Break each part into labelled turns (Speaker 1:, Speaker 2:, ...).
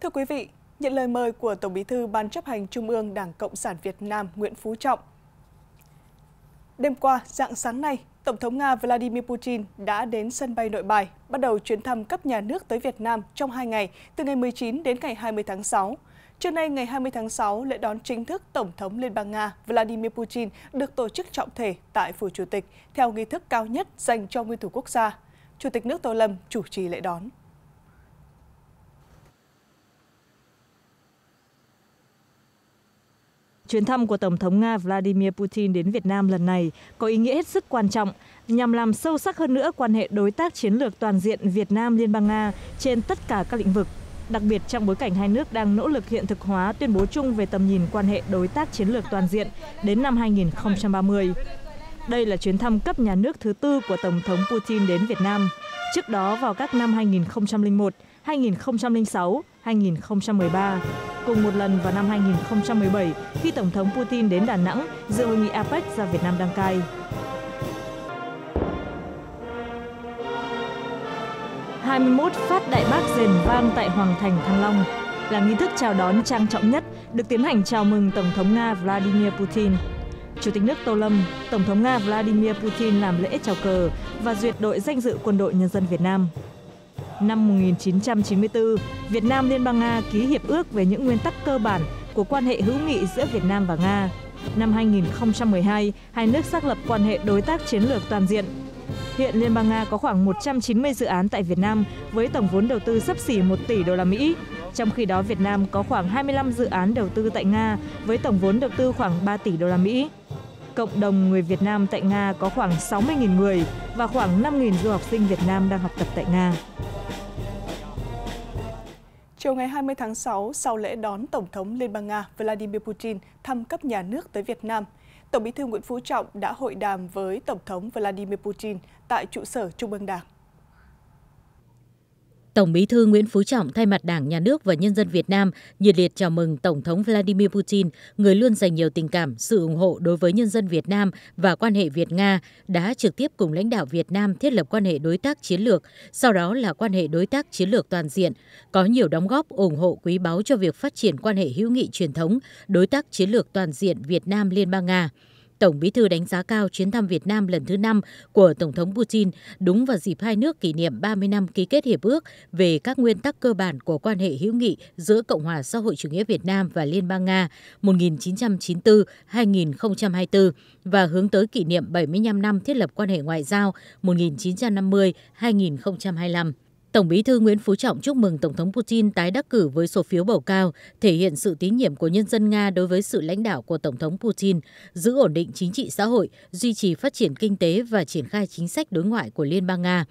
Speaker 1: Thưa quý vị, nhận lời mời của Tổng Bí thư Ban chấp hành Trung ương Đảng Cộng sản Việt Nam Nguyễn Phú Trọng. Đêm qua, dạng sáng nay, Tổng thống Nga Vladimir Putin đã đến sân bay nội bài, bắt đầu chuyến thăm cấp nhà nước tới Việt Nam trong 2 ngày, từ ngày 19 đến ngày 20 tháng 6. Trưa nay ngày 20 tháng 6, lễ đón chính thức Tổng thống Liên bang Nga Vladimir Putin được tổ chức trọng thể tại Phủ Chủ tịch, theo nghi thức cao nhất dành cho nguyên thủ quốc gia. Chủ tịch nước Tô Lâm chủ trì lễ đón.
Speaker 2: chuyến thăm của tổng thống nga vladimir putin đến việt nam lần này có ý nghĩa hết sức quan trọng nhằm làm sâu sắc hơn nữa quan hệ đối tác chiến lược toàn diện việt nam liên bang nga trên tất cả các lĩnh vực đặc biệt trong bối cảnh hai nước đang nỗ lực hiện thực hóa tuyên bố chung về tầm nhìn quan hệ đối tác chiến lược toàn diện đến năm 2030. Đây là chuyến thăm cấp nhà nước thứ tư của Tổng thống Putin đến Việt Nam. Trước đó vào các năm 2001, 2006, 2013 cùng một lần vào năm 2017 khi Tổng thống Putin đến Đà Nẵng dự hội nghị APEC do Việt Nam đăng cai. Hai 21 phát đại bác rền vang tại Hoàng thành Thăng Long là nghi thức chào đón trang trọng nhất được tiến hành chào mừng Tổng thống Nga Vladimir Putin. Chủ tịch nước Tô Lâm, Tổng thống Nga Vladimir Putin làm lễ chào cờ và duyệt đội danh dự quân đội nhân dân Việt Nam năm 1994, Việt Nam Liên bang Nga ký hiệp ước về những nguyên tắc cơ bản của quan hệ hữu nghị giữa Việt Nam và Nga. Năm 2012, hai nước xác lập quan hệ đối tác chiến lược toàn diện. Hiện Liên bang Nga có khoảng 190 dự án tại Việt Nam với tổng vốn đầu tư sấp xỉ 1 tỷ đô la Mỹ. Trong khi đó Việt Nam có khoảng 25 dự án đầu tư tại Nga với tổng vốn đầu tư khoảng 3 tỷ đô la Mỹ cộng đồng người Việt Nam tại Nga có khoảng 60.000 người và khoảng 5.000 du học sinh Việt Nam đang học tập tại Nga.
Speaker 1: Chiều ngày 20 tháng 6, sau lễ đón Tổng thống Liên bang Nga Vladimir Putin thăm cấp nhà nước tới Việt Nam, Tổng bí thư Nguyễn Phú Trọng đã hội đàm với Tổng thống Vladimir Putin tại trụ sở Trung ương Đảng.
Speaker 3: Tổng bí thư Nguyễn Phú Trọng thay mặt Đảng, Nhà nước và nhân dân Việt Nam nhiệt liệt chào mừng Tổng thống Vladimir Putin, người luôn dành nhiều tình cảm, sự ủng hộ đối với nhân dân Việt Nam và quan hệ Việt-Nga, đã trực tiếp cùng lãnh đạo Việt Nam thiết lập quan hệ đối tác chiến lược, sau đó là quan hệ đối tác chiến lược toàn diện, có nhiều đóng góp ủng hộ quý báu cho việc phát triển quan hệ hữu nghị truyền thống, đối tác chiến lược toàn diện Việt Nam-Liên bang Nga. Tổng bí thư đánh giá cao chuyến thăm Việt Nam lần thứ năm của Tổng thống Putin đúng vào dịp hai nước kỷ niệm 30 năm ký kết hiệp ước về các nguyên tắc cơ bản của quan hệ hữu nghị giữa Cộng hòa xã hội chủ nghĩa Việt Nam và Liên bang Nga 1994-2024 và hướng tới kỷ niệm 75 năm thiết lập quan hệ ngoại giao 1950-2025. Tổng bí thư Nguyễn Phú Trọng chúc mừng Tổng thống Putin tái đắc cử với số phiếu bầu cao, thể hiện sự tín nhiệm của nhân dân Nga đối với sự lãnh đạo của Tổng thống Putin, giữ ổn định chính trị xã hội, duy trì phát triển kinh tế và triển khai chính sách đối ngoại của Liên bang Nga.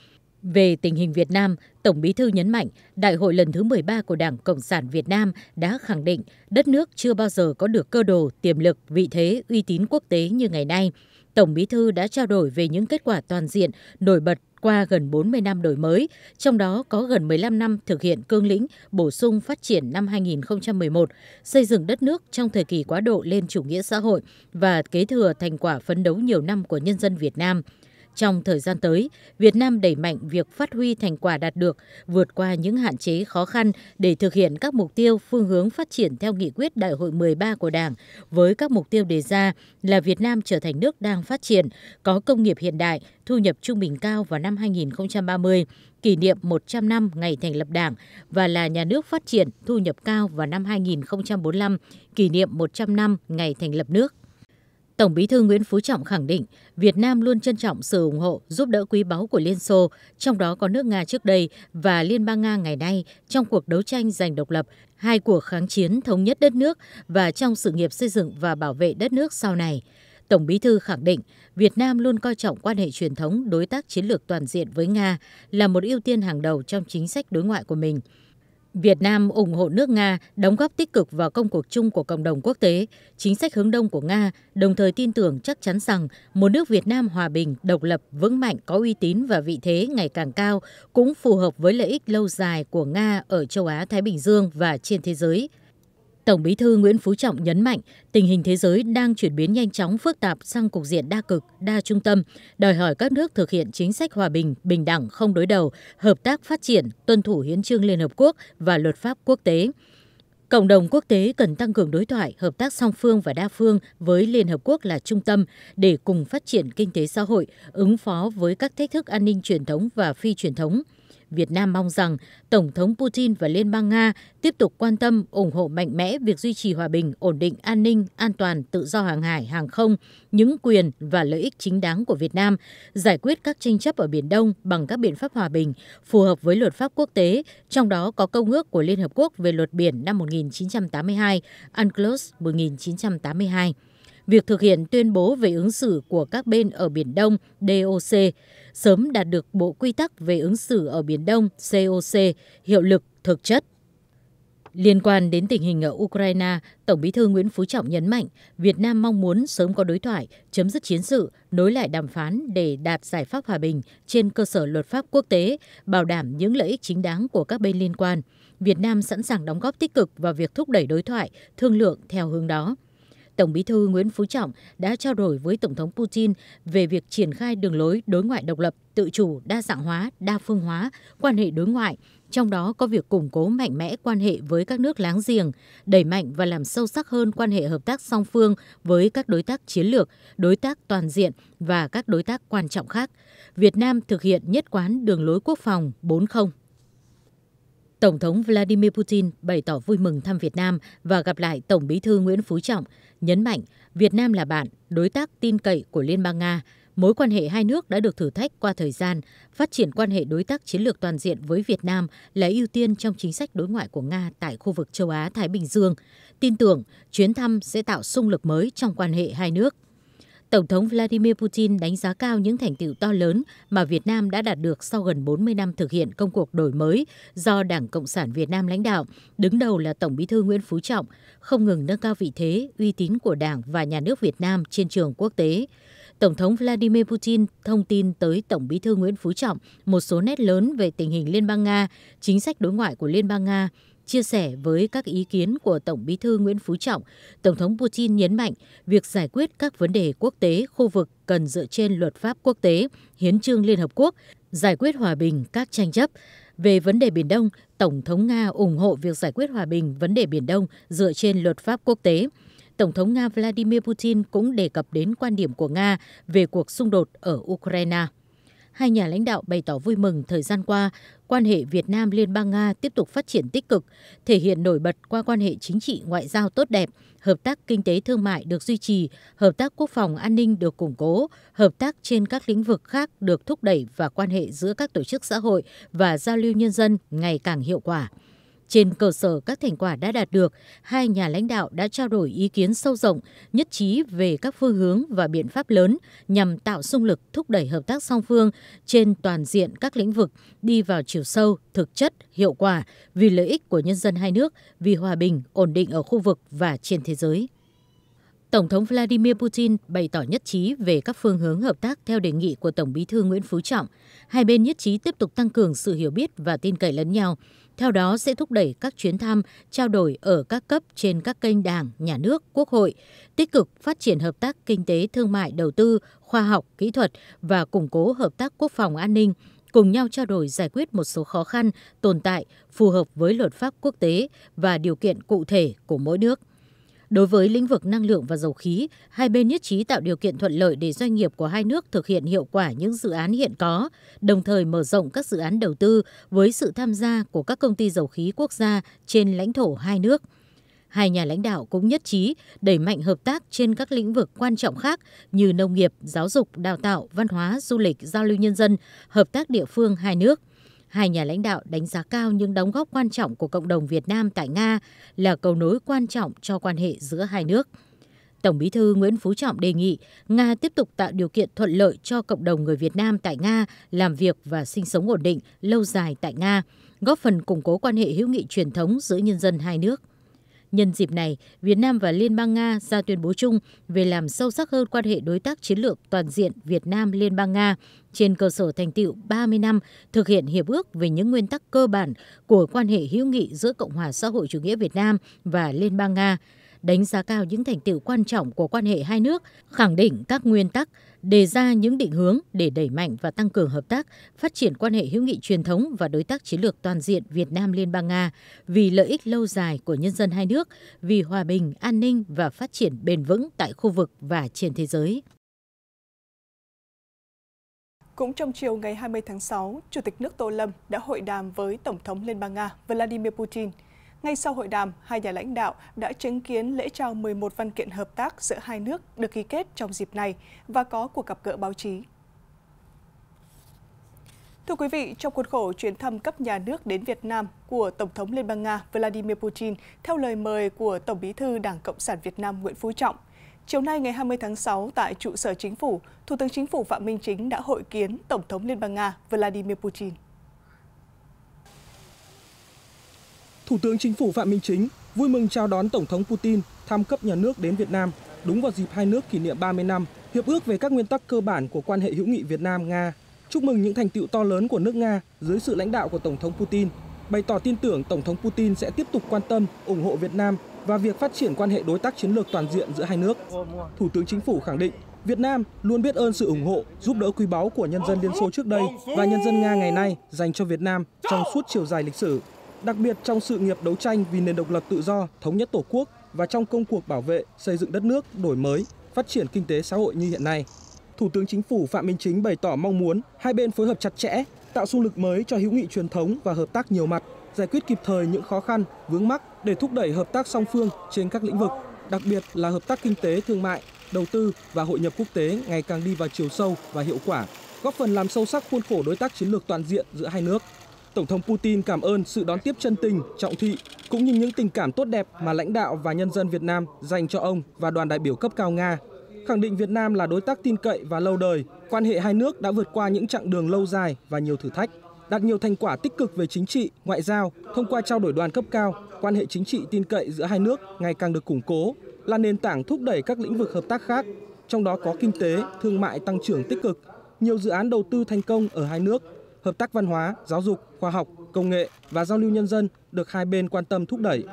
Speaker 3: Về tình hình Việt Nam, Tổng Bí thư nhấn mạnh, Đại hội lần thứ 13 của Đảng Cộng sản Việt Nam đã khẳng định đất nước chưa bao giờ có được cơ đồ, tiềm lực, vị thế, uy tín quốc tế như ngày nay. Tổng Bí thư đã trao đổi về những kết quả toàn diện, nổi bật qua gần 40 năm đổi mới, trong đó có gần 15 năm thực hiện cương lĩnh bổ sung phát triển năm 2011, xây dựng đất nước trong thời kỳ quá độ lên chủ nghĩa xã hội và kế thừa thành quả phấn đấu nhiều năm của nhân dân Việt Nam – trong thời gian tới việt nam đẩy mạnh việc phát huy thành quả đạt được vượt qua những hạn chế khó khăn để thực hiện các mục tiêu phương hướng phát triển theo nghị quyết đại hội 13 của đảng với các mục tiêu đề ra là việt nam trở thành nước đang phát triển có công nghiệp hiện đại thu nhập trung bình cao vào năm 2030 kỷ niệm 100 năm ngày thành lập Đảng và là nhà nước phát triển thu nhập cao vào năm 2045, kỷ niệm 100 năm ngày thành lập nước. Tổng bí thư Nguyễn Phú Trọng khẳng định Việt Nam luôn trân trọng sự ủng hộ, giúp đỡ quý báu của Liên Xô, trong đó có nước Nga trước đây và Liên bang Nga ngày nay trong cuộc đấu tranh giành độc lập, hai cuộc kháng chiến thống nhất đất nước và trong sự nghiệp xây dựng và bảo vệ đất nước sau này. Tổng Bí thư khẳng định Việt Nam luôn coi trọng quan hệ truyền thống đối tác chiến lược toàn diện với Nga là một ưu tiên hàng đầu trong chính sách đối ngoại của mình. Việt Nam ủng hộ nước Nga đóng góp tích cực vào công cuộc chung của cộng đồng quốc tế, chính sách hướng đông của Nga, đồng thời tin tưởng chắc chắn rằng một nước Việt Nam hòa bình, độc lập, vững mạnh, có uy tín và vị thế ngày càng cao cũng phù hợp với lợi ích lâu dài của Nga ở châu Á Thái Bình Dương và trên thế giới tổng bí thư nguyễn phú trọng nhấn mạnh tình hình thế giới đang chuyển biến nhanh chóng phức tạp sang cục diện đa cực đa trung tâm đòi hỏi các nước thực hiện chính sách hòa bình bình đẳng không đối đầu hợp tác phát triển tuân thủ hiến trương liên hợp quốc và luật pháp quốc tế Cộng đồng quốc tế cần tăng cường đối thoại, hợp tác song phương và đa phương với Liên Hợp Quốc là trung tâm để cùng phát triển kinh tế xã hội, ứng phó với các thách thức an ninh truyền thống và phi truyền thống việt nam mong rằng tổng thống putin và liên bang nga tiếp tục quan tâm ủng hộ mạnh mẽ việc duy trì hòa bình ổn định an ninh an toàn tự do hàng hải hàng không những quyền và lợi ích chính đáng của việt nam giải quyết các tranh chấp ở biển đông bằng các biện pháp hòa bình phù hợp với luật pháp quốc tế trong đó có công ước của liên hợp quốc về luật biển năm 1982 unclos 1982 việc thực hiện tuyên bố về ứng xử của các bên ở Biển Đông DOC, sớm đạt được Bộ Quy tắc về ứng xử ở Biển Đông COC hiệu lực thực chất. Liên quan đến tình hình ở Ukraine, Tổng bí thư Nguyễn Phú Trọng nhấn mạnh Việt Nam mong muốn sớm có đối thoại, chấm dứt chiến sự, nối lại đàm phán để đạt giải pháp hòa bình trên cơ sở luật pháp quốc tế, bảo đảm những lợi ích chính đáng của các bên liên quan. Việt Nam sẵn sàng đóng góp tích cực vào việc thúc đẩy đối thoại, thương lượng theo hướng đó. Tổng bí thư Nguyễn Phú Trọng đã trao đổi với Tổng thống Putin về việc triển khai đường lối đối ngoại độc lập, tự chủ, đa dạng hóa, đa phương hóa, quan hệ đối ngoại, trong đó có việc củng cố mạnh mẽ quan hệ với các nước láng giềng, đẩy mạnh và làm sâu sắc hơn quan hệ hợp tác song phương với các đối tác chiến lược, đối tác toàn diện và các đối tác quan trọng khác. Việt Nam thực hiện nhất quán đường lối quốc phòng 40. Tổng thống Vladimir Putin bày tỏ vui mừng thăm Việt Nam và gặp lại Tổng bí thư Nguyễn Phú Trọng nhấn mạnh Việt Nam là bạn, đối tác tin cậy của Liên bang Nga. Mối quan hệ hai nước đã được thử thách qua thời gian, phát triển quan hệ đối tác chiến lược toàn diện với Việt Nam là ưu tiên trong chính sách đối ngoại của Nga tại khu vực châu Á-Thái Bình Dương. Tin tưởng chuyến thăm sẽ tạo sung lực mới trong quan hệ hai nước. Tổng thống Vladimir Putin đánh giá cao những thành tựu to lớn mà Việt Nam đã đạt được sau gần 40 năm thực hiện công cuộc đổi mới do Đảng Cộng sản Việt Nam lãnh đạo, đứng đầu là Tổng Bí thư Nguyễn Phú Trọng, không ngừng nâng cao vị thế, uy tín của Đảng và nhà nước Việt Nam trên trường quốc tế. Tổng thống Vladimir Putin thông tin tới Tổng Bí thư Nguyễn Phú Trọng một số nét lớn về tình hình Liên bang Nga, chính sách đối ngoại của Liên bang Nga, Chia sẻ với các ý kiến của Tổng bí thư Nguyễn Phú Trọng, Tổng thống Putin nhấn mạnh việc giải quyết các vấn đề quốc tế, khu vực cần dựa trên luật pháp quốc tế, hiến trương Liên Hợp Quốc, giải quyết hòa bình các tranh chấp. Về vấn đề Biển Đông, Tổng thống Nga ủng hộ việc giải quyết hòa bình vấn đề Biển Đông dựa trên luật pháp quốc tế. Tổng thống Nga Vladimir Putin cũng đề cập đến quan điểm của Nga về cuộc xung đột ở Ukraine hai nhà lãnh đạo bày tỏ vui mừng thời gian qua, quan hệ Việt Nam Liên bang Nga tiếp tục phát triển tích cực, thể hiện nổi bật qua quan hệ chính trị ngoại giao tốt đẹp, hợp tác kinh tế thương mại được duy trì, hợp tác quốc phòng an ninh được củng cố, hợp tác trên các lĩnh vực khác được thúc đẩy và quan hệ giữa các tổ chức xã hội và giao lưu nhân dân ngày càng hiệu quả trên cơ sở các thành quả đã đạt được hai nhà lãnh đạo đã trao đổi ý kiến sâu rộng nhất trí về các phương hướng và biện pháp lớn nhằm tạo sung lực thúc đẩy hợp tác song phương trên toàn diện các lĩnh vực đi vào chiều sâu thực chất hiệu quả vì lợi ích của nhân dân hai nước vì hòa bình ổn định ở khu vực và trên thế giới Tổng thống Vladimir Putin bày tỏ nhất trí về các phương hướng hợp tác theo đề nghị của Tổng bí thư Nguyễn Phú Trọng. Hai bên nhất trí tiếp tục tăng cường sự hiểu biết và tin cậy lẫn nhau, theo đó sẽ thúc đẩy các chuyến thăm, trao đổi ở các cấp trên các kênh đảng, nhà nước, quốc hội, tích cực phát triển hợp tác kinh tế, thương mại, đầu tư, khoa học, kỹ thuật và củng cố hợp tác quốc phòng an ninh, cùng nhau trao đổi giải quyết một số khó khăn, tồn tại phù hợp với luật pháp quốc tế và điều kiện cụ thể của mỗi nước. Đối với lĩnh vực năng lượng và dầu khí, hai bên nhất trí tạo điều kiện thuận lợi để doanh nghiệp của hai nước thực hiện hiệu quả những dự án hiện có, đồng thời mở rộng các dự án đầu tư với sự tham gia của các công ty dầu khí quốc gia trên lãnh thổ hai nước hai nhà lãnh đạo cũng nhất trí đẩy mạnh hợp tác trên các lĩnh vực quan trọng khác như nông nghiệp, giáo dục, đào tạo, văn hóa, du lịch, giao lưu nhân dân, hợp tác địa phương hai nước hai nhà lãnh đạo đánh giá cao những đóng góp quan trọng của cộng đồng Việt Nam tại Nga là cầu nối quan trọng cho quan hệ giữa hai nước. Tổng bí thư Nguyễn Phú Trọng đề nghị Nga tiếp tục tạo điều kiện thuận lợi cho cộng đồng người Việt Nam tại Nga làm việc và sinh sống ổn định lâu dài tại Nga, góp phần củng cố quan hệ hữu nghị truyền thống giữa nhân dân hai nước. Nhân dịp này, Việt Nam và Liên bang Nga ra tuyên bố chung về làm sâu sắc hơn quan hệ đối tác chiến lược toàn diện Việt Nam-Liên bang Nga trên cơ sở thành tiệu 30 năm thực hiện hiệp ước về những nguyên tắc cơ bản của quan hệ hữu nghị giữa Cộng hòa xã hội chủ nghĩa Việt Nam và Liên bang Nga đánh giá cao những thành tựu quan trọng của quan hệ hai nước, khẳng định các nguyên tắc đề ra những định hướng để đẩy mạnh và tăng cường hợp tác, phát triển quan hệ hữu nghị truyền thống và đối tác chiến lược toàn diện Việt Nam Liên bang Nga vì lợi ích lâu dài của nhân dân hai nước, vì hòa bình, an ninh và phát triển bền vững tại khu vực và trên thế giới.
Speaker 1: Cũng trong chiều ngày 20 tháng 6, Chủ tịch nước Tô Lâm đã hội đàm với Tổng thống Liên bang Nga Vladimir Putin – ngay sau hội đàm, hai nhà lãnh đạo đã chứng kiến lễ trao 11 văn kiện hợp tác giữa hai nước được ký kết trong dịp này và có cuộc gặp gỡ báo chí. Thưa quý vị, trong khuôn khổ chuyến thăm cấp nhà nước đến Việt Nam của Tổng thống Liên bang Nga Vladimir Putin theo lời mời của Tổng bí thư Đảng Cộng sản Việt Nam Nguyễn Phú Trọng, Chiều nay ngày 20 tháng 6 tại trụ sở chính phủ, Thủ tướng Chính phủ Phạm Minh Chính đã hội kiến Tổng thống Liên bang Nga Vladimir Putin.
Speaker 4: Thủ tướng Chính phủ Phạm Minh Chính vui mừng chào đón Tổng thống Putin thăm cấp nhà nước đến Việt Nam đúng vào dịp hai nước kỷ niệm 30 năm Hiệp ước về các nguyên tắc cơ bản của quan hệ hữu nghị Việt Nam-Nga. Chúc mừng những thành tựu to lớn của nước Nga dưới sự lãnh đạo của Tổng thống Putin, bày tỏ tin tưởng Tổng thống Putin sẽ tiếp tục quan tâm, ủng hộ Việt Nam và việc phát triển quan hệ đối tác chiến lược toàn diện giữa hai nước. Thủ tướng Chính phủ khẳng định Việt Nam luôn biết ơn sự ủng hộ, giúp đỡ quý báu của nhân dân Liên Xô trước đây và nhân dân Nga ngày nay dành cho Việt Nam trong suốt chiều dài lịch sử đặc biệt trong sự nghiệp đấu tranh vì nền độc lập tự do, thống nhất Tổ quốc và trong công cuộc bảo vệ, xây dựng đất nước đổi mới, phát triển kinh tế xã hội như hiện nay. Thủ tướng Chính phủ Phạm Minh Chính bày tỏ mong muốn hai bên phối hợp chặt chẽ, tạo xung lực mới cho hữu nghị truyền thống và hợp tác nhiều mặt, giải quyết kịp thời những khó khăn, vướng mắc để thúc đẩy hợp tác song phương trên các lĩnh vực, đặc biệt là hợp tác kinh tế, thương mại, đầu tư và hội nhập quốc tế ngày càng đi vào chiều sâu và hiệu quả, góp phần làm sâu sắc khuôn khổ đối tác chiến lược toàn diện giữa hai nước. Tổng thống Putin cảm ơn sự đón tiếp chân tình, trọng thị cũng như những tình cảm tốt đẹp mà lãnh đạo và nhân dân Việt Nam dành cho ông và đoàn đại biểu cấp cao Nga. Khẳng định Việt Nam là đối tác tin cậy và lâu đời, quan hệ hai nước đã vượt qua những chặng đường lâu dài và nhiều thử thách, đạt nhiều thành quả tích cực về chính trị, ngoại giao thông qua trao đổi đoàn cấp cao, quan hệ chính trị tin cậy giữa hai nước ngày càng được củng cố, là nền tảng thúc đẩy các lĩnh vực hợp tác khác, trong đó có kinh tế, thương mại tăng trưởng tích cực, nhiều dự án đầu tư thành công ở hai nước hợp tác văn hóa, giáo dục, khoa học, công nghệ và giao lưu nhân dân được hai bên quan tâm thúc đẩy,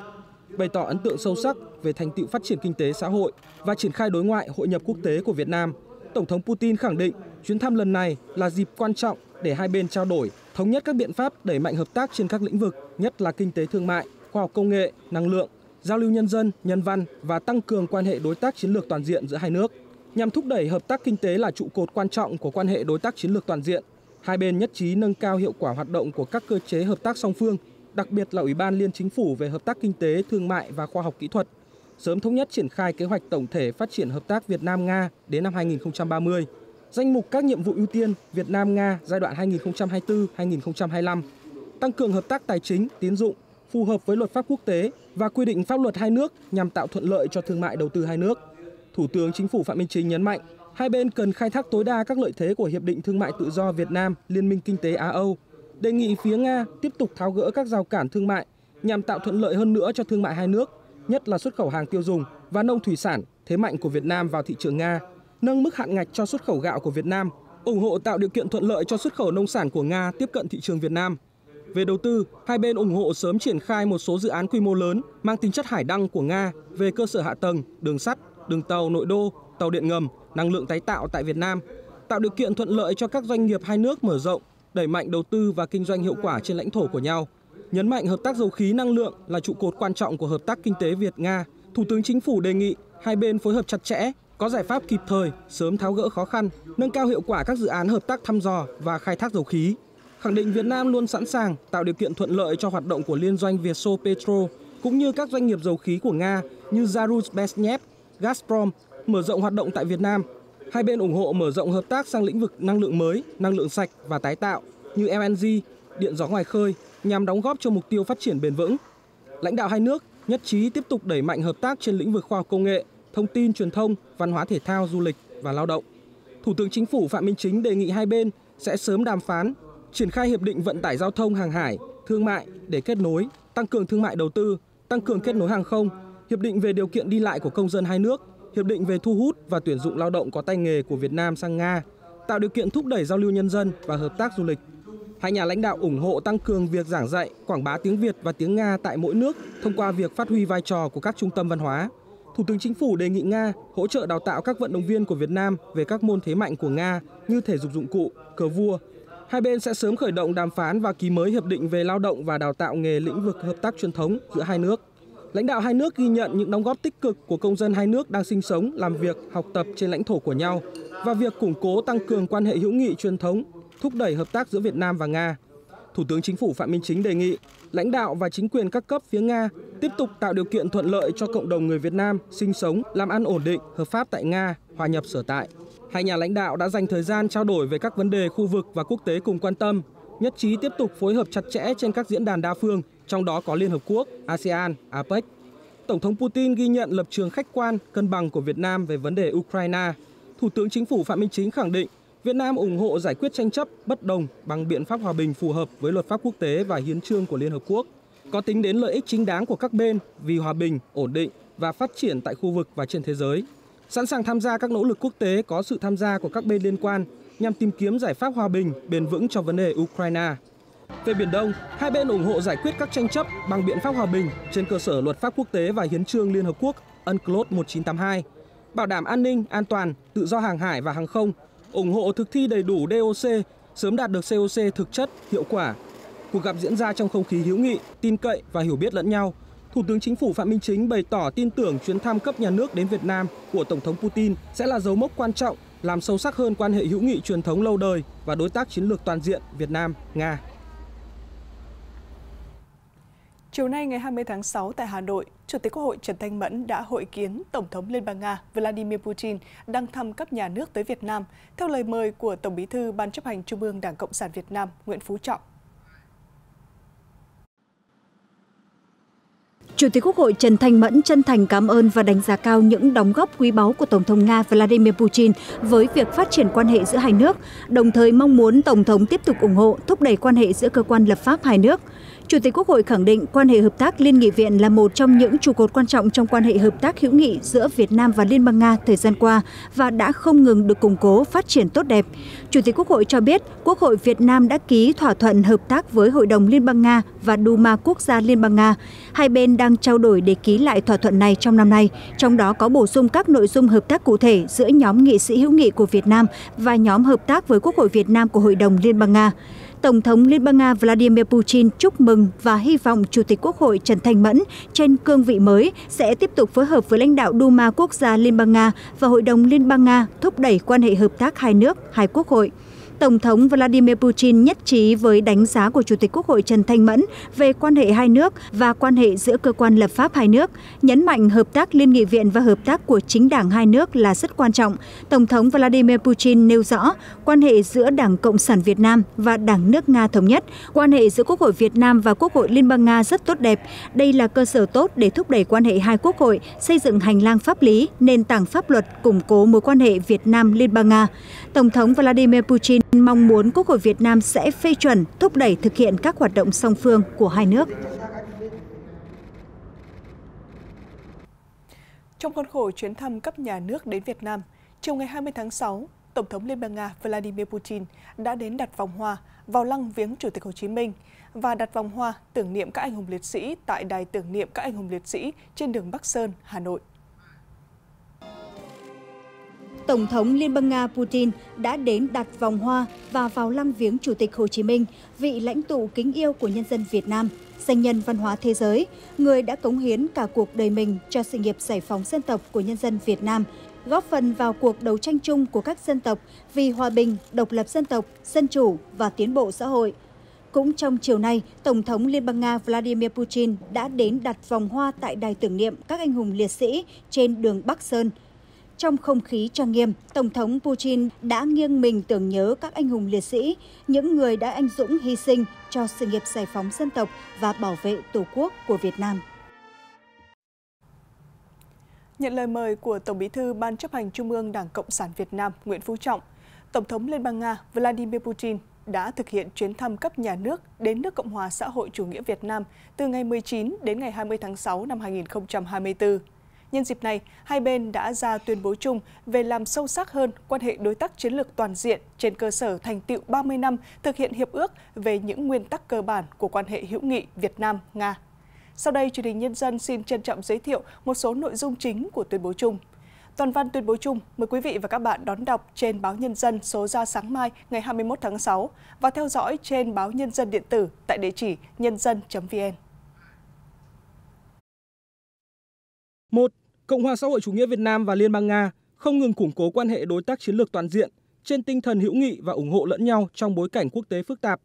Speaker 4: bày tỏ ấn tượng sâu sắc về thành tựu phát triển kinh tế xã hội và triển khai đối ngoại hội nhập quốc tế của Việt Nam. Tổng thống Putin khẳng định chuyến thăm lần này là dịp quan trọng để hai bên trao đổi, thống nhất các biện pháp đẩy mạnh hợp tác trên các lĩnh vực, nhất là kinh tế thương mại, khoa học công nghệ, năng lượng, giao lưu nhân dân, nhân văn và tăng cường quan hệ đối tác chiến lược toàn diện giữa hai nước nhằm thúc đẩy hợp tác kinh tế là trụ cột quan trọng của quan hệ đối tác chiến lược toàn diện Hai bên nhất trí nâng cao hiệu quả hoạt động của các cơ chế hợp tác song phương, đặc biệt là Ủy ban Liên Chính phủ về Hợp tác Kinh tế, Thương mại và Khoa học Kỹ thuật, sớm thống nhất triển khai kế hoạch tổng thể phát triển hợp tác Việt Nam-Nga đến năm 2030, danh mục các nhiệm vụ ưu tiên Việt Nam-Nga giai đoạn 2024-2025, tăng cường hợp tác tài chính, tín dụng, phù hợp với luật pháp quốc tế và quy định pháp luật hai nước nhằm tạo thuận lợi cho thương mại đầu tư hai nước. Thủ tướng Chính phủ Phạm Minh Chính nhấn mạnh, Hai bên cần khai thác tối đa các lợi thế của Hiệp định Thương mại Tự do Việt Nam Liên minh Kinh tế Á-Âu, đề nghị phía Nga tiếp tục tháo gỡ các rào cản thương mại nhằm tạo thuận lợi hơn nữa cho thương mại hai nước, nhất là xuất khẩu hàng tiêu dùng và nông thủy sản, thế mạnh của Việt Nam vào thị trường Nga, nâng mức hạn ngạch cho xuất khẩu gạo của Việt Nam, ủng hộ tạo điều kiện thuận lợi cho xuất khẩu nông sản của Nga tiếp cận thị trường Việt Nam. Về đầu tư, hai bên ủng hộ sớm triển khai một số dự án quy mô lớn mang tính chất hải đăng của Nga về cơ sở hạ tầng, đường sắt, đường tàu nội đô, tàu điện ngầm, năng lượng tái tạo tại Việt Nam, tạo điều kiện thuận lợi cho các doanh nghiệp hai nước mở rộng, đẩy mạnh đầu tư và kinh doanh hiệu quả trên lãnh thổ của nhau. Nhấn mạnh hợp tác dầu khí năng lượng là trụ cột quan trọng của hợp tác kinh tế Việt-Nga, Thủ tướng Chính phủ đề nghị hai bên phối hợp chặt chẽ, có giải pháp kịp thời, sớm tháo gỡ khó khăn, nâng cao hiệu quả các dự án hợp tác thăm dò và khai thác dầu khí. Khẳng định Việt Nam luôn sẵn sàng tạo điều kiện thuận lợi cho hoạt động của liên doanh Vietso Petro cũng như các doanh nghiệp dầu khí của Nga như Zaruzhbezhnev, Gazprom mở rộng hoạt động tại Việt Nam. Hai bên ủng hộ mở rộng hợp tác sang lĩnh vực năng lượng mới, năng lượng sạch và tái tạo như LNG, điện gió ngoài khơi nhằm đóng góp cho mục tiêu phát triển bền vững. Lãnh đạo hai nước nhất trí tiếp tục đẩy mạnh hợp tác trên lĩnh vực khoa học công nghệ, thông tin truyền thông, văn hóa thể thao, du lịch và lao động. Thủ tướng Chính phủ Phạm Minh Chính đề nghị hai bên sẽ sớm đàm phán, triển khai hiệp định vận tải giao thông hàng hải, thương mại để kết nối, tăng cường thương mại đầu tư, tăng cường kết nối hàng không, hiệp định về điều kiện đi lại của công dân hai nước hiệp định về thu hút và tuyển dụng lao động có tay nghề của Việt Nam sang Nga, tạo điều kiện thúc đẩy giao lưu nhân dân và hợp tác du lịch. Hai nhà lãnh đạo ủng hộ tăng cường việc giảng dạy, quảng bá tiếng Việt và tiếng Nga tại mỗi nước thông qua việc phát huy vai trò của các trung tâm văn hóa. Thủ tướng Chính phủ đề nghị Nga hỗ trợ đào tạo các vận động viên của Việt Nam về các môn thế mạnh của Nga như thể dục dụng cụ, cờ vua. Hai bên sẽ sớm khởi động đàm phán và ký mới hiệp định về lao động và đào tạo nghề lĩnh vực hợp tác truyền thống giữa hai nước lãnh đạo hai nước ghi nhận những đóng góp tích cực của công dân hai nước đang sinh sống, làm việc, học tập trên lãnh thổ của nhau và việc củng cố tăng cường quan hệ hữu nghị truyền thống, thúc đẩy hợp tác giữa Việt Nam và Nga. Thủ tướng Chính phủ Phạm Minh Chính đề nghị lãnh đạo và chính quyền các cấp phía Nga tiếp tục tạo điều kiện thuận lợi cho cộng đồng người Việt Nam sinh sống, làm ăn ổn định, hợp pháp tại Nga, hòa nhập sở tại. Hai nhà lãnh đạo đã dành thời gian trao đổi về các vấn đề khu vực và quốc tế cùng quan tâm, nhất trí tiếp tục phối hợp chặt chẽ trên các diễn đàn đa phương trong đó có Liên Hợp Quốc, ASEAN, APEC. Tổng thống Putin ghi nhận lập trường khách quan, cân bằng của Việt Nam về vấn đề Ukraine. Thủ tướng Chính phủ Phạm Minh Chính khẳng định Việt Nam ủng hộ giải quyết tranh chấp bất đồng bằng biện pháp hòa bình phù hợp với luật pháp quốc tế và hiến trương của Liên Hợp Quốc, có tính đến lợi ích chính đáng của các bên vì hòa bình, ổn định và phát triển tại khu vực và trên thế giới. Sẵn sàng tham gia các nỗ lực quốc tế có sự tham gia của các bên liên quan nhằm tìm kiếm giải pháp hòa bình bền vững cho vấn đề Ukraine. Về Biển Đông, hai bên ủng hộ giải quyết các tranh chấp bằng biện pháp hòa bình trên cơ sở luật pháp quốc tế và hiến trương Liên Hợp Quốc UNCLOS 1982, bảo đảm an ninh, an toàn, tự do hàng hải và hàng không, ủng hộ thực thi đầy đủ DOC, sớm đạt được COC thực chất, hiệu quả. Cuộc gặp diễn ra trong không khí hữu nghị, tin cậy và hiểu biết lẫn nhau. Thủ tướng Chính phủ Phạm Minh Chính bày tỏ tin tưởng chuyến thăm cấp nhà nước đến Việt Nam của Tổng thống Putin sẽ là dấu mốc quan trọng làm sâu sắc hơn quan hệ hữu nghị truyền thống lâu đời và đối tác chiến lược toàn diện Việt Nam-Nga.
Speaker 1: Chiều nay ngày 20 tháng 6 tại Hà Nội, Chủ tịch Quốc hội Trần Thanh Mẫn đã hội kiến Tổng thống Liên bang Nga Vladimir Putin đang thăm cấp nhà nước tới Việt Nam theo lời mời của Tổng Bí thư Ban chấp hành Trung ương Đảng Cộng sản Việt Nam Nguyễn Phú Trọng.
Speaker 5: Chủ tịch Quốc hội Trần Thanh Mẫn chân thành cảm ơn và đánh giá cao những đóng góp quý báu của Tổng thống Nga Vladimir Putin với việc phát triển quan hệ giữa hai nước, đồng thời mong muốn Tổng thống tiếp tục ủng hộ, thúc đẩy quan hệ giữa cơ quan lập pháp hai nước – Chủ tịch Quốc hội khẳng định quan hệ hợp tác liên nghị viện là một trong những trụ cột quan trọng trong quan hệ hợp tác hữu nghị giữa Việt Nam và Liên bang Nga thời gian qua và đã không ngừng được củng cố phát triển tốt đẹp. Chủ tịch Quốc hội cho biết Quốc hội Việt Nam đã ký thỏa thuận hợp tác với Hội đồng Liên bang Nga và Duma Quốc gia Liên bang Nga. Hai bên đang trao đổi để ký lại thỏa thuận này trong năm nay, trong đó có bổ sung các nội dung hợp tác cụ thể giữa nhóm nghị sĩ hữu nghị của Việt Nam và nhóm hợp tác với Quốc hội Việt Nam của Hội đồng Liên bang Nga tổng thống Liên bang Nga Vladimir Putin chúc mừng và hy vọng Chủ tịch Quốc hội Trần Thanh Mẫn trên cương vị mới sẽ tiếp tục phối hợp với lãnh đạo Duma Quốc gia Liên bang Nga và Hội đồng Liên bang Nga thúc đẩy quan hệ hợp tác hai nước, hai quốc hội tổng thống vladimir putin nhất trí với đánh giá của chủ tịch quốc hội trần thanh mẫn về quan hệ hai nước và quan hệ giữa cơ quan lập pháp hai nước nhấn mạnh hợp tác liên nghị viện và hợp tác của chính đảng hai nước là rất quan trọng tổng thống vladimir putin nêu rõ quan hệ giữa đảng cộng sản việt nam và đảng nước nga thống nhất quan hệ giữa quốc hội việt nam và quốc hội liên bang nga rất tốt đẹp đây là cơ sở tốt để thúc đẩy quan hệ hai quốc hội xây dựng hành lang pháp lý nền tảng pháp luật củng cố mối quan hệ việt nam liên bang nga tổng thống vladimir putin mong muốn Quốc hội Việt Nam sẽ phê chuẩn thúc đẩy thực hiện các hoạt động song phương của hai nước.
Speaker 1: Trong khuôn khổ chuyến thăm cấp nhà nước đến Việt Nam, chiều ngày 20 tháng 6, Tổng thống Liên bang Nga Vladimir Putin đã đến đặt vòng hoa vào lăng viếng Chủ tịch Hồ Chí Minh và đặt vòng hoa tưởng niệm các anh hùng liệt sĩ tại Đài tưởng niệm các anh hùng liệt sĩ trên đường Bắc Sơn, Hà Nội.
Speaker 5: Tổng thống Liên bang Nga Putin đã đến đặt vòng hoa và vào lăng viếng Chủ tịch Hồ Chí Minh, vị lãnh tụ kính yêu của nhân dân Việt Nam, danh nhân văn hóa thế giới, người đã cống hiến cả cuộc đời mình cho sự nghiệp giải phóng dân tộc của nhân dân Việt Nam, góp phần vào cuộc đấu tranh chung của các dân tộc vì hòa bình, độc lập dân tộc, dân chủ và tiến bộ xã hội. Cũng trong chiều nay, Tổng thống Liên bang Nga Vladimir Putin đã đến đặt vòng hoa tại đài tưởng niệm các anh hùng liệt sĩ trên đường Bắc Sơn – trong không khí trang nghiêm, Tổng thống Putin đã nghiêng mình tưởng nhớ các anh hùng liệt sĩ, những người đã anh dũng hy sinh cho sự nghiệp giải phóng dân tộc và bảo vệ Tổ quốc của Việt Nam.
Speaker 1: Nhận lời mời của Tổng bí thư Ban chấp hành Trung ương Đảng Cộng sản Việt Nam Nguyễn Phú Trọng, Tổng thống Liên bang Nga Vladimir Putin đã thực hiện chuyến thăm cấp nhà nước đến nước Cộng hòa xã hội chủ nghĩa Việt Nam từ ngày 19 đến ngày 20 tháng 6 năm 2024. Nhân dịp này, hai bên đã ra tuyên bố chung về làm sâu sắc hơn quan hệ đối tác chiến lược toàn diện trên cơ sở thành tiệu 30 năm thực hiện hiệp ước về những nguyên tắc cơ bản của quan hệ hữu nghị Việt Nam Nga. Sau đây, truyền hình Nhân dân xin trân trọng giới thiệu một số nội dung chính của tuyên bố chung. Toàn văn tuyên bố chung, mời quý vị và các bạn đón đọc trên báo Nhân dân số ra sáng mai ngày 21 tháng 6 và theo dõi trên báo Nhân dân điện tử tại địa chỉ nhân dân.vn.
Speaker 4: một cộng hòa xã hội chủ nghĩa việt nam và liên bang nga không ngừng củng cố quan hệ đối tác chiến lược toàn diện trên tinh thần hữu nghị và ủng hộ lẫn nhau trong bối cảnh quốc tế phức tạp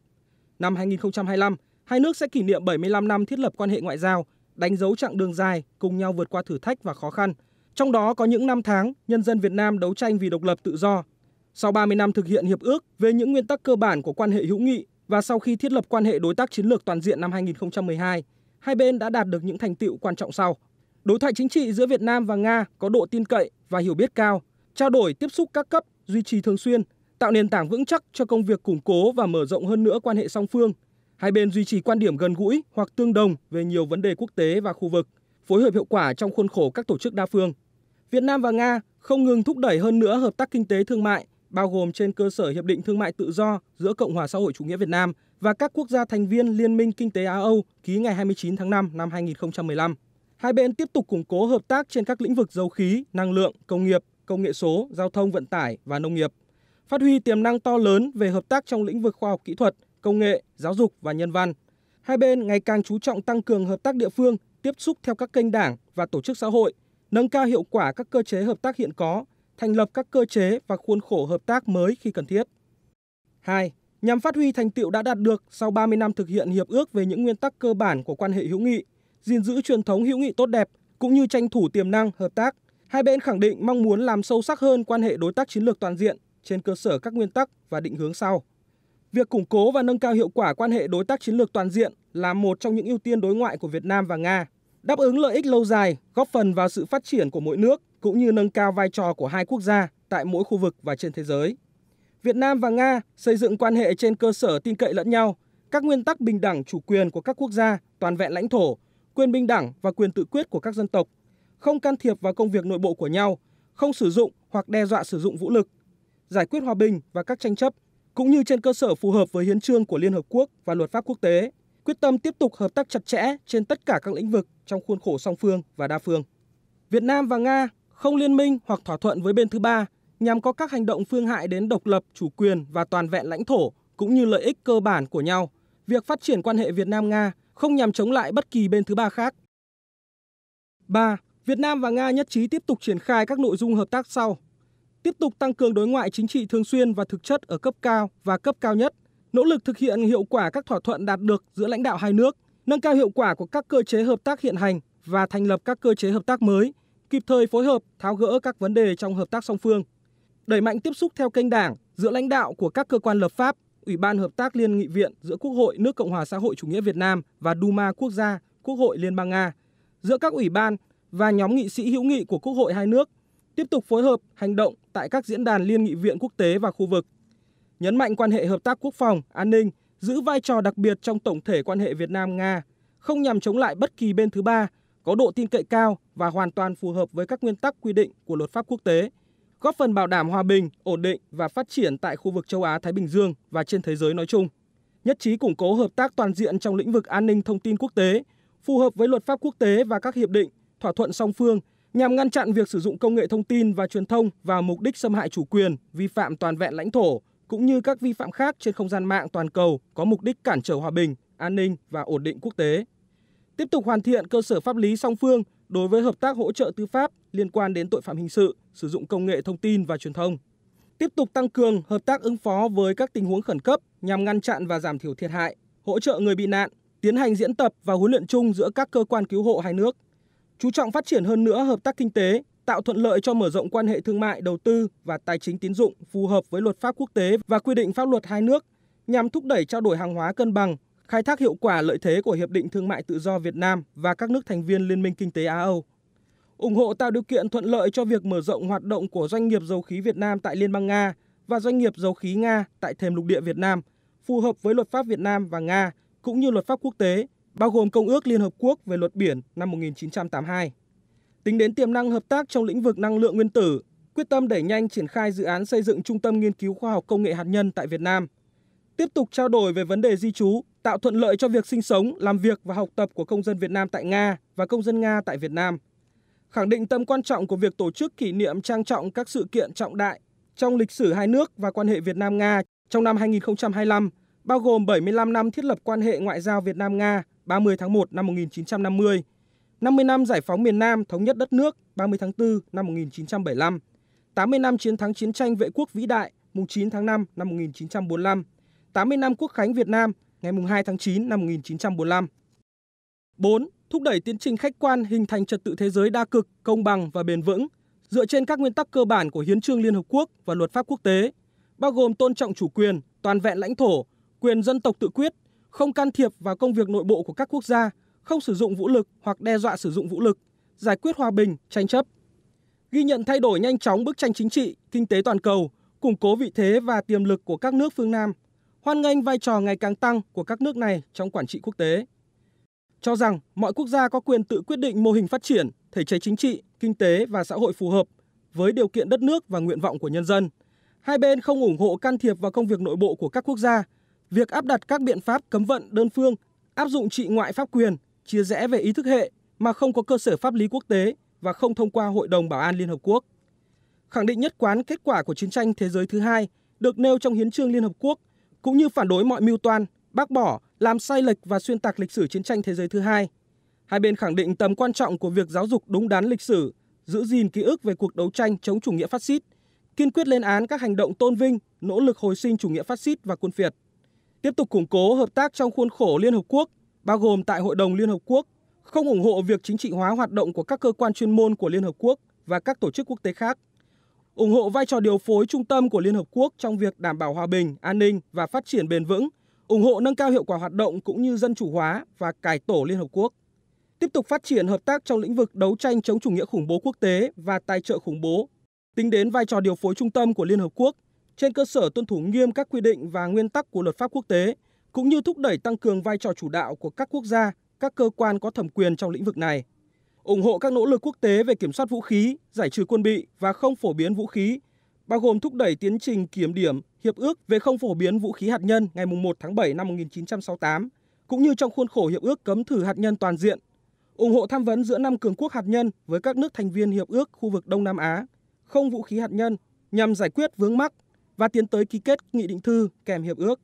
Speaker 4: năm 2025 hai nước sẽ kỷ niệm 75 năm thiết lập quan hệ ngoại giao đánh dấu chặng đường dài cùng nhau vượt qua thử thách và khó khăn trong đó có những năm tháng nhân dân Việt Nam đấu tranh vì độc lập tự do sau 30 năm thực hiện hiệp ước về những nguyên tắc cơ bản của quan hệ hữu nghị và sau khi thiết lập quan hệ đối tác chiến lược toàn diện năm 2012, hai bên đã đạt được những thành tựu quan trọng sau đối thoại chính trị giữa việt nam và nga có độ tin cậy và hiểu biết cao trao đổi tiếp xúc các cấp duy trì thường xuyên tạo nền tảng vững chắc cho công việc củng cố và mở rộng hơn nữa quan hệ song phương hai bên duy trì quan điểm gần gũi hoặc tương đồng về nhiều vấn đề quốc tế và khu vực phối hợp hiệu quả trong khuôn khổ các tổ chức đa phương việt nam và nga không ngừng thúc đẩy hơn nữa hợp tác kinh tế thương mại bao gồm trên cơ sở hiệp định thương mại tự do giữa Cộng hòa xã hội chủ nghĩa Việt Nam và các quốc gia thành viên Liên minh kinh tế Á Âu ký ngày 29 tháng 5 năm 2015. Hai bên tiếp tục củng cố hợp tác trên các lĩnh vực dầu khí, năng lượng, công nghiệp, công nghệ số, giao thông vận tải và nông nghiệp. Phát huy tiềm năng to lớn về hợp tác trong lĩnh vực khoa học kỹ thuật, công nghệ, giáo dục và nhân văn. Hai bên ngày càng chú trọng tăng cường hợp tác địa phương, tiếp xúc theo các kênh đảng và tổ chức xã hội, nâng cao hiệu quả các cơ chế hợp tác hiện có, thành lập các cơ chế và khuôn khổ hợp tác mới khi cần thiết. 2. Nhằm phát huy thành tiệu đã đạt được sau 30 năm thực hiện hiệp ước về những nguyên tắc cơ bản của quan hệ hữu nghị, gìn giữ truyền thống hữu nghị tốt đẹp cũng như tranh thủ tiềm năng hợp tác hai bên khẳng định mong muốn làm sâu sắc hơn quan hệ đối tác chiến lược toàn diện trên cơ sở các nguyên tắc và định hướng sau việc củng cố và nâng cao hiệu quả quan hệ đối tác chiến lược toàn diện là một trong những ưu tiên đối ngoại của việt nam và nga đáp ứng lợi ích lâu dài góp phần vào sự phát triển của mỗi nước cũng như nâng cao vai trò của hai quốc gia tại mỗi khu vực và trên thế giới Việt Nam và Nga xây dựng quan hệ trên cơ sở tin cậy lẫn nhau, các nguyên tắc bình đẳng chủ quyền của các quốc gia, toàn vẹn lãnh thổ, quyền bình đẳng và quyền tự quyết của các dân tộc, không can thiệp vào công việc nội bộ của nhau, không sử dụng hoặc đe dọa sử dụng vũ lực, giải quyết hòa bình và các tranh chấp, cũng như trên cơ sở phù hợp với hiến trương của Liên Hợp Quốc và luật pháp quốc tế, quyết tâm tiếp tục hợp tác chặt chẽ trên tất cả các lĩnh vực trong khuôn khổ song phương và đa phương. Việt Nam và Nga không liên minh hoặc thỏa thuận với bên thứ ba nhằm có các hành động phương hại đến độc lập, chủ quyền và toàn vẹn lãnh thổ cũng như lợi ích cơ bản của nhau. Việc phát triển quan hệ Việt Nam Nga không nhằm chống lại bất kỳ bên thứ ba khác. 3. Việt Nam và Nga nhất trí tiếp tục triển khai các nội dung hợp tác sau. Tiếp tục tăng cường đối ngoại chính trị thường xuyên và thực chất ở cấp cao và cấp cao nhất, nỗ lực thực hiện hiệu quả các thỏa thuận đạt được giữa lãnh đạo hai nước, nâng cao hiệu quả của các cơ chế hợp tác hiện hành và thành lập các cơ chế hợp tác mới, kịp thời phối hợp tháo gỡ các vấn đề trong hợp tác song phương. Đẩy mạnh tiếp xúc theo kênh đảng giữa lãnh đạo của các cơ quan lập pháp, Ủy ban Hợp tác Liên nghị viện giữa Quốc hội nước Cộng hòa xã hội chủ nghĩa Việt Nam và Duma Quốc gia, Quốc hội Liên bang Nga, giữa các ủy ban và nhóm nghị sĩ hữu nghị của Quốc hội hai nước, tiếp tục phối hợp hành động tại các diễn đàn liên nghị viện quốc tế và khu vực. Nhấn mạnh quan hệ hợp tác quốc phòng, an ninh giữ vai trò đặc biệt trong tổng thể quan hệ Việt Nam Nga, không nhằm chống lại bất kỳ bên thứ ba, có độ tin cậy cao và hoàn toàn phù hợp với các nguyên tắc quy định của luật pháp quốc tế góp phần bảo đảm hòa bình, ổn định và phát triển tại khu vực châu Á Thái Bình Dương và trên thế giới nói chung. Nhất trí củng cố hợp tác toàn diện trong lĩnh vực an ninh thông tin quốc tế, phù hợp với luật pháp quốc tế và các hiệp định, thỏa thuận song phương nhằm ngăn chặn việc sử dụng công nghệ thông tin và truyền thông vào mục đích xâm hại chủ quyền, vi phạm toàn vẹn lãnh thổ cũng như các vi phạm khác trên không gian mạng toàn cầu có mục đích cản trở hòa bình, an ninh và ổn định quốc tế. Tiếp tục hoàn thiện cơ sở pháp lý song phương đối với hợp tác hỗ trợ tư pháp liên quan đến tội phạm hình sự, sử dụng công nghệ thông tin và truyền thông. Tiếp tục tăng cường hợp tác ứng phó với các tình huống khẩn cấp nhằm ngăn chặn và giảm thiểu thiệt hại, hỗ trợ người bị nạn, tiến hành diễn tập và huấn luyện chung giữa các cơ quan cứu hộ hai nước. Chú trọng phát triển hơn nữa hợp tác kinh tế, tạo thuận lợi cho mở rộng quan hệ thương mại, đầu tư và tài chính tín dụng phù hợp với luật pháp quốc tế và quy định pháp luật hai nước nhằm thúc đẩy trao đổi hàng hóa cân bằng, khai thác hiệu quả lợi thế của Hiệp định Thương mại Tự do Việt Nam và các nước thành viên Liên minh Kinh tế Á-Âu ủng hộ tạo điều kiện thuận lợi cho việc mở rộng hoạt động của doanh nghiệp dầu khí Việt Nam tại Liên bang Nga và doanh nghiệp dầu khí Nga tại thềm lục địa Việt Nam, phù hợp với luật pháp Việt Nam và Nga cũng như luật pháp quốc tế, bao gồm Công ước Liên Hợp Quốc về luật biển năm 1982. Tính đến tiềm năng hợp tác trong lĩnh vực năng lượng nguyên tử, quyết tâm đẩy nhanh triển khai dự án xây dựng trung tâm nghiên cứu khoa học công nghệ hạt nhân tại Việt Nam. Tiếp tục trao đổi về vấn đề di trú, tạo thuận lợi cho việc sinh sống, làm việc và học tập của công dân Việt Nam tại Nga và công dân Nga tại Việt Nam – khẳng định tầm quan trọng của việc tổ chức kỷ niệm trang trọng các sự kiện trọng đại trong lịch sử hai nước và quan hệ Việt Nam Nga trong năm 2025, bao gồm 75 năm thiết lập quan hệ ngoại giao Việt Nam Nga 30 tháng 1 năm 1950, 50 năm giải phóng miền Nam thống nhất đất nước 30 tháng 4 năm 1975, 80 năm chiến thắng chiến tranh vệ quốc vĩ đại mùng 9 tháng 5 năm 1945, 80 năm quốc khánh Việt Nam ngày mùng 2 tháng 9 năm 1945. 4 thúc đẩy tiến trình khách quan hình thành trật tự thế giới đa cực, công bằng và bền vững, dựa trên các nguyên tắc cơ bản của Hiến trương Liên Hợp Quốc và luật pháp quốc tế, bao gồm tôn trọng chủ quyền, toàn vẹn lãnh thổ, quyền dân tộc tự quyết, không can thiệp vào công việc nội bộ của các quốc gia, không sử dụng vũ lực hoặc đe dọa sử dụng vũ lực, giải quyết hòa bình, tranh chấp. Ghi nhận thay đổi nhanh chóng bức tranh chính trị, kinh tế toàn cầu, củng cố vị thế và tiềm lực của các nước phương Nam, hoan nghênh vai trò ngày càng tăng của các nước này trong quản trị quốc tế cho rằng mọi quốc gia có quyền tự quyết định mô hình phát triển, thể chế chính trị, kinh tế và xã hội phù hợp với điều kiện đất nước và nguyện vọng của nhân dân. Hai bên không ủng hộ can thiệp vào công việc nội bộ của các quốc gia. Việc áp đặt các biện pháp cấm vận đơn phương, áp dụng trị ngoại pháp quyền, chia rẽ về ý thức hệ mà không có cơ sở pháp lý quốc tế và không thông qua Hội đồng Bảo an Liên Hợp Quốc. Khẳng định nhất quán kết quả của chiến tranh thế giới thứ hai được nêu trong hiến trương Liên Hợp Quốc, cũng như phản đối mọi mưu toan, bác bỏ làm sai lệch và xuyên tạc lịch sử chiến tranh thế giới thứ hai. Hai bên khẳng định tầm quan trọng của việc giáo dục đúng đắn lịch sử, giữ gìn ký ức về cuộc đấu tranh chống chủ nghĩa phát xít, kiên quyết lên án các hành động tôn vinh, nỗ lực hồi sinh chủ nghĩa phát xít và quân phiệt. Tiếp tục củng cố hợp tác trong khuôn khổ Liên Hợp Quốc, bao gồm tại Hội đồng Liên Hợp Quốc, không ủng hộ việc chính trị hóa hoạt động của các cơ quan chuyên môn của Liên Hợp Quốc và các tổ chức quốc tế khác, ủng hộ vai trò điều phối trung tâm của Liên Hợp Quốc trong việc đảm bảo hòa bình, an ninh và phát triển bền vững – ủng hộ nâng cao hiệu quả hoạt động cũng như dân chủ hóa và cải tổ Liên Hợp Quốc, tiếp tục phát triển hợp tác trong lĩnh vực đấu tranh chống chủ nghĩa khủng bố quốc tế và tài trợ khủng bố, tính đến vai trò điều phối trung tâm của Liên Hợp Quốc trên cơ sở tuân thủ nghiêm các quy định và nguyên tắc của luật pháp quốc tế, cũng như thúc đẩy tăng cường vai trò chủ đạo của các quốc gia, các cơ quan có thẩm quyền trong lĩnh vực này ủng hộ các nỗ lực quốc tế về kiểm soát vũ khí, giải trừ quân bị và không phổ biến vũ khí bao gồm thúc đẩy tiến trình kiểm điểm hiệp ước về không phổ biến vũ khí hạt nhân ngày 1 tháng 7 năm 1968, cũng như trong khuôn khổ hiệp ước cấm thử hạt nhân toàn diện, ủng hộ tham vấn giữa năm cường quốc hạt nhân với các nước thành viên hiệp ước khu vực Đông Nam Á, không vũ khí hạt nhân nhằm giải quyết vướng mắc và tiến tới ký kết nghị định thư kèm hiệp ước.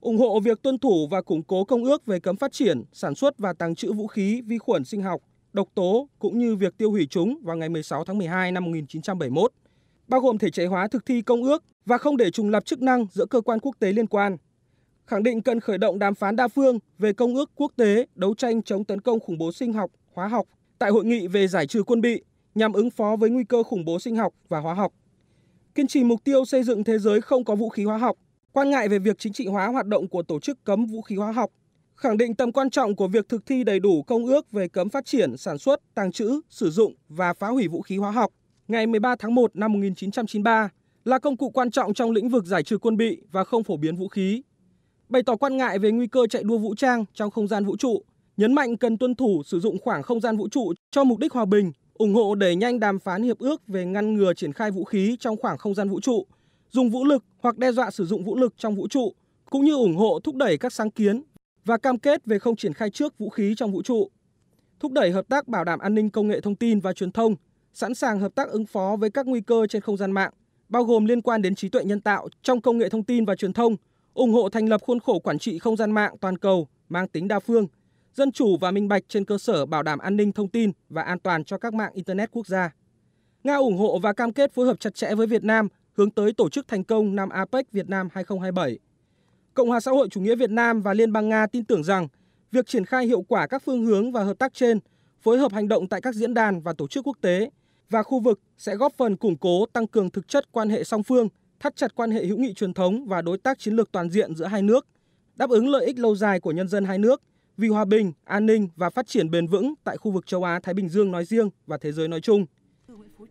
Speaker 4: ủng hộ việc tuân thủ và củng cố công ước về cấm phát triển, sản xuất và tàng trữ vũ khí, vi khuẩn sinh học, độc tố cũng như việc tiêu hủy chúng vào ngày 16 tháng 12 năm 1971 bao gồm thể chế hóa thực thi công ước và không để trùng lập chức năng giữa cơ quan quốc tế liên quan. Khẳng định cần khởi động đàm phán đa phương về công ước quốc tế đấu tranh chống tấn công khủng bố sinh học, hóa học tại hội nghị về giải trừ quân bị nhằm ứng phó với nguy cơ khủng bố sinh học và hóa học. Kiên trì mục tiêu xây dựng thế giới không có vũ khí hóa học, quan ngại về việc chính trị hóa hoạt động của tổ chức cấm vũ khí hóa học, khẳng định tầm quan trọng của việc thực thi đầy đủ công ước về cấm phát triển, sản xuất, tàng trữ, sử dụng và phá hủy vũ khí hóa học ngày 13 tháng 1 năm 1993 là công cụ quan trọng trong lĩnh vực giải trừ quân bị và không phổ biến vũ khí. Bày tỏ quan ngại về nguy cơ chạy đua vũ trang trong không gian vũ trụ, nhấn mạnh cần tuân thủ sử dụng khoảng không gian vũ trụ cho mục đích hòa bình, ủng hộ đẩy nhanh đàm phán hiệp ước về ngăn ngừa triển khai vũ khí trong khoảng không gian vũ trụ, dùng vũ lực hoặc đe dọa sử dụng vũ lực trong vũ trụ, cũng như ủng hộ thúc đẩy các sáng kiến và cam kết về không triển khai trước vũ khí trong vũ trụ. Thúc đẩy hợp tác bảo đảm an ninh công nghệ thông tin và truyền thông sẵn sàng hợp tác ứng phó với các nguy cơ trên không gian mạng, bao gồm liên quan đến trí tuệ nhân tạo trong công nghệ thông tin và truyền thông, ủng hộ thành lập khuôn khổ quản trị không gian mạng toàn cầu mang tính đa phương, dân chủ và minh bạch trên cơ sở bảo đảm an ninh thông tin và an toàn cho các mạng internet quốc gia. Nga ủng hộ và cam kết phối hợp chặt chẽ với Việt Nam hướng tới tổ chức thành công năm APEC Việt Nam 2027. Cộng hòa xã hội chủ nghĩa Việt Nam và Liên bang Nga tin tưởng rằng việc triển khai hiệu quả các phương hướng và hợp tác trên, phối hợp hành động tại các diễn đàn và tổ chức quốc tế và khu vực sẽ góp phần củng cố tăng cường thực chất quan hệ song phương, thắt chặt quan hệ hữu nghị truyền thống và đối tác chiến lược toàn diện giữa hai nước, đáp ứng lợi ích lâu dài của nhân dân hai nước vì hòa bình, an ninh và phát triển bền vững tại khu vực châu Á Thái Bình Dương nói riêng và thế giới nói chung.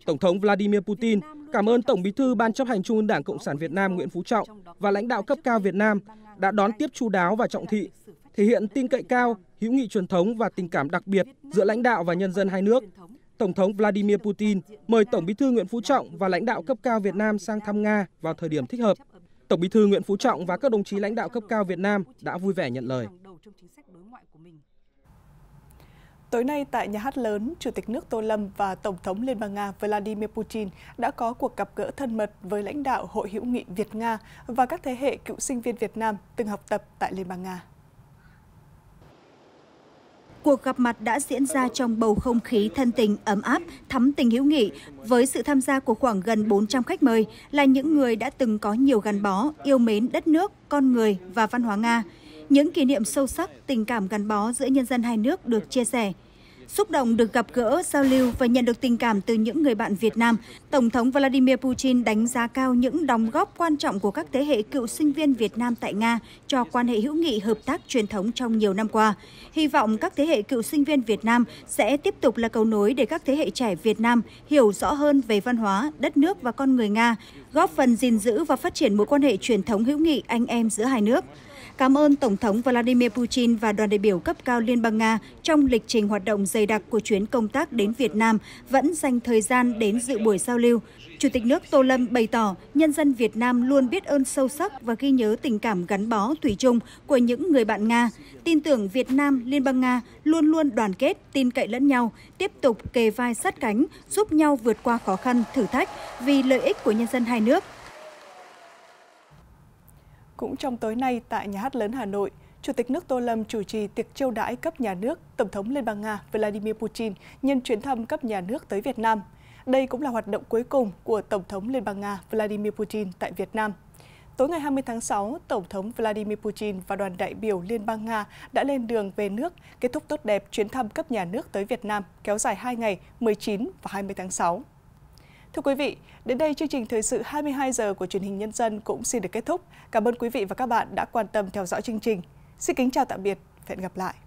Speaker 4: Tổng thống Vladimir Putin cảm ơn Tổng Bí thư Ban chấp hành Trung ương Đảng Cộng sản Việt Nam Nguyễn Phú Trọng và lãnh đạo cấp cao Việt Nam đã đón tiếp chu đáo và trọng thị, thể hiện tin cậy cao, hữu nghị truyền thống và tình cảm đặc biệt giữa lãnh đạo và nhân dân hai nước Tổng thống Vladimir Putin mời Tổng bí thư Nguyễn Phú Trọng và lãnh đạo cấp cao Việt Nam sang thăm Nga vào thời điểm thích hợp. Tổng bí thư Nguyễn Phú Trọng và các đồng chí lãnh đạo cấp cao Việt Nam đã vui vẻ nhận lời. Tối nay tại nhà hát
Speaker 1: lớn, Chủ tịch nước Tô Lâm và Tổng thống Liên bang Nga Vladimir Putin đã có cuộc gặp gỡ thân mật với lãnh đạo Hội hữu nghị Việt-Nga và các thế hệ cựu sinh viên Việt Nam từng học tập tại Liên bang Nga.
Speaker 5: Cuộc gặp mặt đã diễn ra trong bầu không khí thân tình ấm áp, thắm tình hữu nghị với sự tham gia của khoảng gần 400 khách mời là những người đã từng có nhiều gắn bó, yêu mến đất nước, con người và văn hóa Nga. Những kỷ niệm sâu sắc, tình cảm gắn bó giữa nhân dân hai nước được chia sẻ. Xúc động được gặp gỡ, giao lưu và nhận được tình cảm từ những người bạn Việt Nam, Tổng thống Vladimir Putin đánh giá cao những đóng góp quan trọng của các thế hệ cựu sinh viên Việt Nam tại Nga cho quan hệ hữu nghị hợp tác truyền thống trong nhiều năm qua. Hy vọng các thế hệ cựu sinh viên Việt Nam sẽ tiếp tục là cầu nối để các thế hệ trẻ Việt Nam hiểu rõ hơn về văn hóa, đất nước và con người Nga, góp phần gìn giữ và phát triển mối quan hệ truyền thống hữu nghị anh em giữa hai nước cảm ơn Tổng thống Vladimir Putin và đoàn đại biểu cấp cao Liên bang Nga trong lịch trình hoạt động dày đặc của chuyến công tác đến Việt Nam vẫn dành thời gian đến dự buổi giao lưu. Chủ tịch nước Tô Lâm bày tỏ nhân dân Việt Nam luôn biết ơn sâu sắc và ghi nhớ tình cảm gắn bó thủy chung của những người bạn Nga, tin tưởng Việt Nam, Liên bang Nga luôn luôn đoàn kết, tin cậy lẫn nhau, tiếp tục kề vai sát cánh, giúp nhau vượt qua khó khăn, thử thách vì lợi ích của nhân dân
Speaker 1: hai nước – cũng trong tối nay tại Nhà hát lớn Hà Nội, Chủ tịch nước Tô Lâm chủ trì tiệc chiêu đãi cấp nhà nước Tổng thống Liên bang Nga Vladimir Putin nhân chuyến thăm cấp nhà nước tới Việt Nam. Đây cũng là hoạt động cuối cùng của Tổng thống Liên bang Nga Vladimir Putin tại Việt Nam. Tối ngày 20 tháng 6, Tổng thống Vladimir Putin và đoàn đại biểu Liên bang Nga đã lên đường về nước, kết thúc tốt đẹp chuyến thăm cấp nhà nước tới Việt Nam kéo dài 2 ngày 19 và 20 tháng 6. Thưa quý vị, đến đây chương trình thời sự 22 giờ của truyền hình Nhân dân cũng xin được kết thúc. Cảm ơn quý vị và các bạn đã quan tâm theo dõi chương trình. Xin kính chào tạm biệt và hẹn gặp lại.